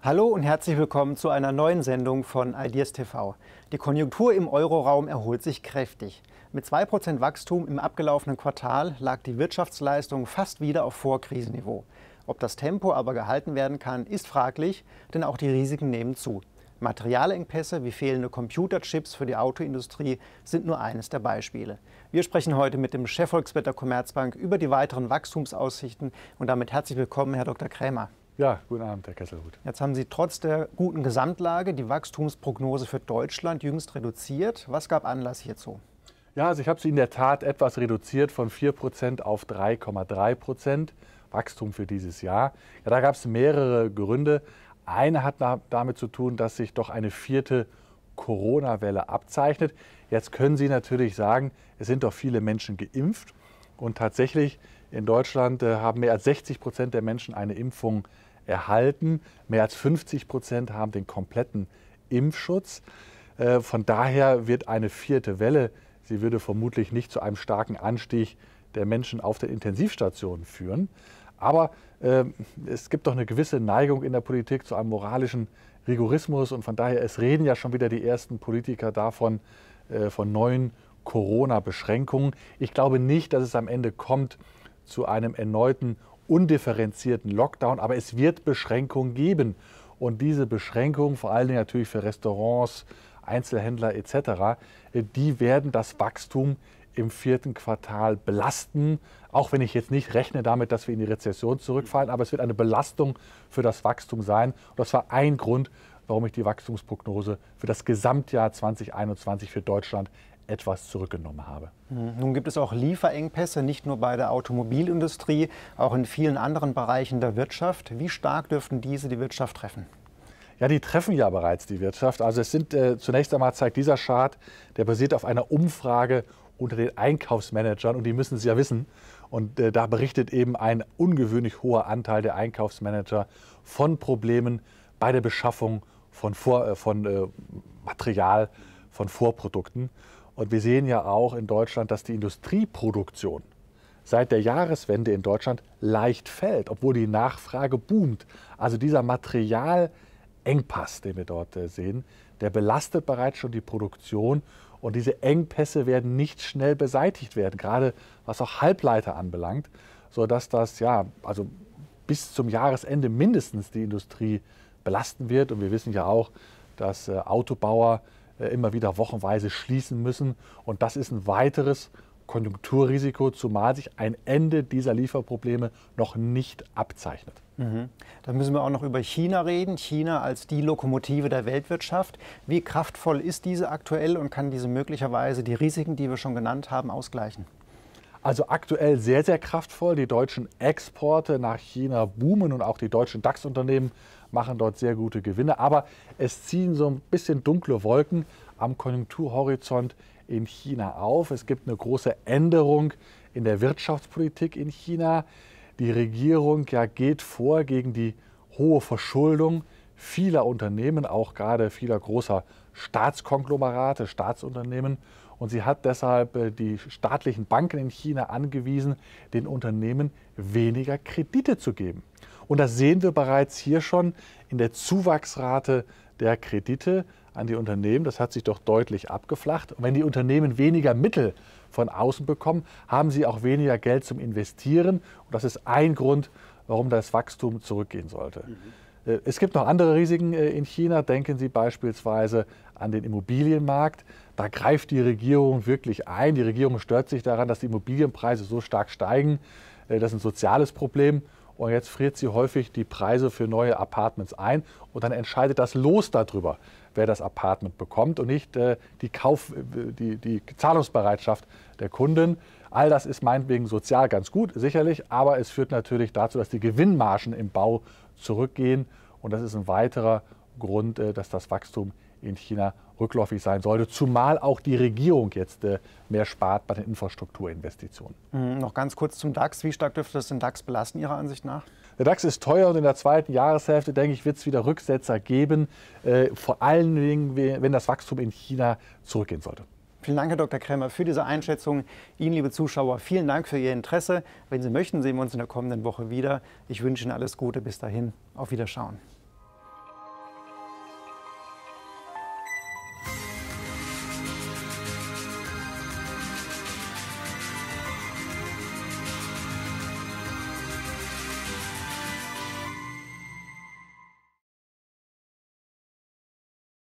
Hallo und herzlich willkommen zu einer neuen Sendung von Ideas TV. Die Konjunktur im Euroraum erholt sich kräftig. Mit 2% Wachstum im abgelaufenen Quartal lag die Wirtschaftsleistung fast wieder auf Vorkrisenniveau. Ob das Tempo aber gehalten werden kann, ist fraglich, denn auch die Risiken nehmen zu. Materialengpässe wie fehlende Computerchips für die Autoindustrie sind nur eines der Beispiele. Wir sprechen heute mit dem Chefvolkswirt der Commerzbank über die weiteren Wachstumsaussichten und damit herzlich willkommen, Herr Dr. Krämer. Ja, guten Abend, Herr Kesselhut. Jetzt haben Sie trotz der guten Gesamtlage die Wachstumsprognose für Deutschland jüngst reduziert. Was gab Anlass hierzu? Ja, also ich habe sie in der Tat etwas reduziert von 4% auf 3,3% Wachstum für dieses Jahr. Ja, da gab es mehrere Gründe. Eine hat damit zu tun, dass sich doch eine vierte Corona-Welle abzeichnet. Jetzt können Sie natürlich sagen, es sind doch viele Menschen geimpft. Und tatsächlich in Deutschland äh, haben mehr als 60 Prozent der Menschen eine Impfung erhalten. Mehr als 50 Prozent haben den kompletten Impfschutz. Äh, von daher wird eine vierte Welle, sie würde vermutlich nicht zu einem starken Anstieg der Menschen auf der Intensivstation führen. Aber äh, es gibt doch eine gewisse Neigung in der Politik zu einem moralischen Rigorismus und von daher, es reden ja schon wieder die ersten Politiker davon, äh, von neuen Corona-Beschränkungen. Ich glaube nicht, dass es am Ende kommt zu einem erneuten undifferenzierten Lockdown, aber es wird Beschränkungen geben. Und diese Beschränkungen, vor allen Dingen natürlich für Restaurants, Einzelhändler etc., die werden das Wachstum im vierten Quartal belasten, auch wenn ich jetzt nicht rechne damit, dass wir in die Rezession zurückfallen, aber es wird eine Belastung für das Wachstum sein. Und das war ein Grund, warum ich die Wachstumsprognose für das Gesamtjahr 2021 für Deutschland etwas zurückgenommen habe. Mhm. Nun gibt es auch Lieferengpässe, nicht nur bei der Automobilindustrie, auch in vielen anderen Bereichen der Wirtschaft. Wie stark dürften diese die Wirtschaft treffen? Ja, die treffen ja bereits die Wirtschaft. Also es sind äh, zunächst einmal zeigt dieser Chart, der basiert auf einer Umfrage unter den Einkaufsmanagern und die müssen es ja wissen. Und äh, da berichtet eben ein ungewöhnlich hoher Anteil der Einkaufsmanager von Problemen bei der Beschaffung von, Vor, äh, von äh, Material, von Vorprodukten. Und wir sehen ja auch in Deutschland, dass die Industrieproduktion seit der Jahreswende in Deutschland leicht fällt, obwohl die Nachfrage boomt. Also dieser Materialengpass, den wir dort äh, sehen, der belastet bereits schon die Produktion und diese Engpässe werden nicht schnell beseitigt werden, gerade was auch Halbleiter anbelangt, sodass das ja, also bis zum Jahresende mindestens die Industrie belasten wird. Und wir wissen ja auch, dass äh, Autobauer äh, immer wieder wochenweise schließen müssen. Und das ist ein weiteres Konjunkturrisiko, zumal sich ein Ende dieser Lieferprobleme noch nicht abzeichnet. Mhm. Dann müssen wir auch noch über China reden. China als die Lokomotive der Weltwirtschaft. Wie kraftvoll ist diese aktuell und kann diese möglicherweise die Risiken, die wir schon genannt haben, ausgleichen? Also aktuell sehr, sehr kraftvoll. Die deutschen Exporte nach China boomen und auch die deutschen DAX-Unternehmen machen dort sehr gute Gewinne. Aber es ziehen so ein bisschen dunkle Wolken am Konjunkturhorizont in China auf. Es gibt eine große Änderung in der Wirtschaftspolitik in China. Die Regierung ja, geht vor gegen die hohe Verschuldung vieler Unternehmen, auch gerade vieler großer Staatskonglomerate, Staatsunternehmen. Und sie hat deshalb äh, die staatlichen Banken in China angewiesen, den Unternehmen weniger Kredite zu geben. Und das sehen wir bereits hier schon in der Zuwachsrate der Kredite an die Unternehmen. Das hat sich doch deutlich abgeflacht. Und wenn die Unternehmen weniger Mittel von außen bekommen, haben sie auch weniger Geld zum Investieren. Und das ist ein Grund, warum das Wachstum zurückgehen sollte. Mhm. Äh, es gibt noch andere Risiken äh, in China. Denken Sie beispielsweise an den Immobilienmarkt. Da greift die Regierung wirklich ein. Die Regierung stört sich daran, dass die Immobilienpreise so stark steigen. Äh, das ist ein soziales Problem. Und jetzt friert sie häufig die Preise für neue Apartments ein. Und dann entscheidet das Los darüber, wer das Apartment bekommt und nicht äh, die, Kauf, äh, die, die Zahlungsbereitschaft der Kunden. All das ist meinetwegen sozial ganz gut, sicherlich, aber es führt natürlich dazu, dass die Gewinnmargen im Bau zurückgehen. Und das ist ein weiterer Grund, dass das Wachstum in China rückläufig sein sollte, zumal auch die Regierung jetzt äh, mehr spart bei den Infrastrukturinvestitionen. Mhm, noch ganz kurz zum DAX. Wie stark dürfte das den DAX belasten Ihrer Ansicht nach? Der DAX ist teuer und in der zweiten Jahreshälfte, denke ich, wird es wieder Rücksetzer geben, äh, vor allen Dingen, wenn das Wachstum in China zurückgehen sollte. Vielen Dank, Herr Dr. Krämer, für diese Einschätzung. Ihnen, liebe Zuschauer, vielen Dank für Ihr Interesse. Wenn Sie möchten, sehen wir uns in der kommenden Woche wieder. Ich wünsche Ihnen alles Gute. Bis dahin, auf Wiederschauen.